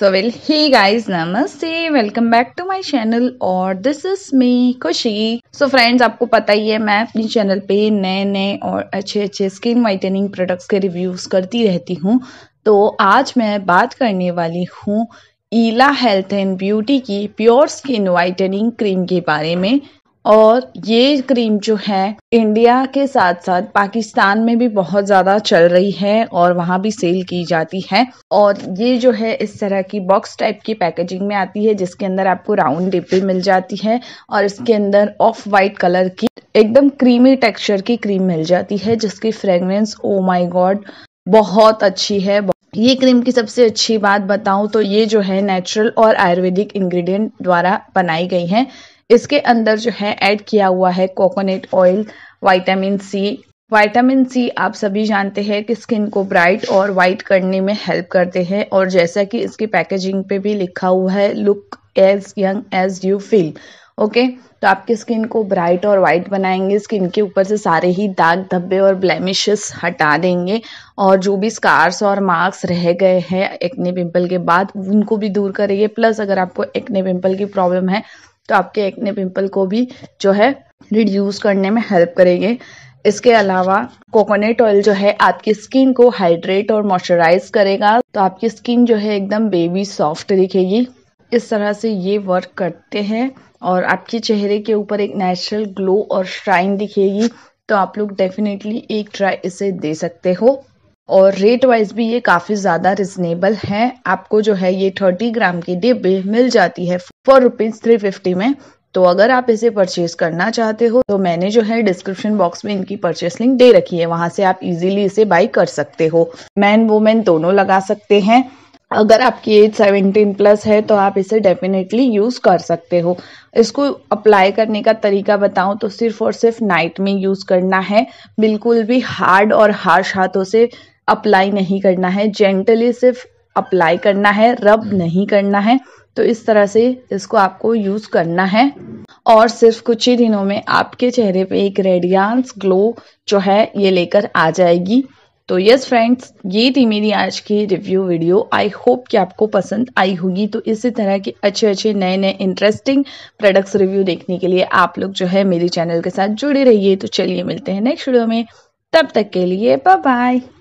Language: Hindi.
सो well, ही गाइज नमस्ते welcome back to my channel और this is me Khushi. So friends आपको पता ही है मैं अपनी चैनल पे नए नए और अच्छे अच्छे स्किन वाइटनिंग प्रोडक्ट्स के रिव्यूज करती रहती हूँ तो आज मैं बात करने वाली हूँ ईला हेल्थ एंड ब्यूटी की प्योर स्किन वाइटनिंग क्रीम के बारे में और ये क्रीम जो है इंडिया के साथ साथ पाकिस्तान में भी बहुत ज़्यादा चल रही है और वहां भी सेल की जाती है और ये जो है इस तरह की बॉक्स टाइप की पैकेजिंग में आती है जिसके अंदर आपको राउंड डिब्बे मिल जाती है और इसके अंदर ऑफ वाइट कलर की एकदम क्रीमी टेक्सचर की क्रीम मिल जाती है जिसकी फ्रेग्रेंस ओ माई गॉड बहुत अच्छी है ये क्रीम की सबसे अच्छी बात बताऊं तो ये जो है नेचुरल और आयुर्वेदिक इंग्रेडिएंट द्वारा बनाई गई है इसके अंदर जो है ऐड किया हुआ है coconut oil vitamin C vitamin C आप सभी जानते हैं कि स्किन को ब्राइट और वाइट करने में हेल्प करते हैं और जैसा कि इसकी पैकेजिंग पे भी लिखा हुआ है look as young as you feel okay तो आपकी स्किन को ब्राइट और वाइट बनाएंगे स्किन के ऊपर से सारे ही दाग धब्बे और ब्लैमिशेस हटा देंगे और जो भी स्कार्स और मार्क्स रह गए हैं एक्ने पिंपल के बाद उनको भी दूर करेंगे प्लस अगर आपको एक्ने पिंपल की प्रॉब्लम है तो आपके एक्ने पिंपल को भी जो है रिड्यूस करने में हेल्प करेंगे इसके अलावा कोकोनट ऑयल जो है आपकी स्किन को हाइड्रेट और मॉइस्चराइज करेगा तो आपकी स्किन जो है एकदम बेबी सॉफ्ट दिखेगी इस तरह से ये वर्क करते हैं और आपके चेहरे के ऊपर एक नेचुरल ग्लो और शाइन दिखेगी तो आप लोग डेफिनेटली एक ट्राई इसे दे सकते हो और रेट वाइज भी ये काफ़ी ज़्यादा रिजनेबल है आपको जो है ये थर्टी ग्राम की डिब्बी मिल जाती है फोर रुपीज़ थ्री फिफ्टी में तो अगर आप इसे परचेज करना चाहते हो तो मैंने जो है डिस्क्रिप्शन बॉक्स में इनकी परचेस लिंक दे रखी है वहां से आप इजीली इसे बाई कर सकते हो मैन वुमेन दोनों लगा सकते हैं अगर आपकी एज 17 प्लस है तो आप इसे डेफिनेटली यूज़ कर सकते हो इसको अप्लाई करने का तरीका बताऊं तो सिर्फ और सिर्फ नाइट में यूज़ करना है बिल्कुल भी हार्ड और हार्श हाथों से अप्लाई नहीं करना है जेंटली सिर्फ अप्लाई करना है रब हम्म। नहीं करना है तो इस तरह से इसको आपको यूज़ करना है और सिर्फ कुछ ही दिनों में आपके चेहरे पे एक रेडियांस ग्लो जो है ये लेकर आ जाएगी तो यस फ्रेंड्स ये थी मेरी आज की रिव्यू वीडियो आई होप कि आपको पसंद आई होगी तो इसी तरह के अच्छे अच्छे नए नए इंटरेस्टिंग प्रोडक्ट्स रिव्यू देखने के लिए आप लोग जो है मेरे चैनल के साथ जुड़े रहिए तो चलिए मिलते हैं नेक्स्ट वीडियो में तब तक के लिए बाय बाय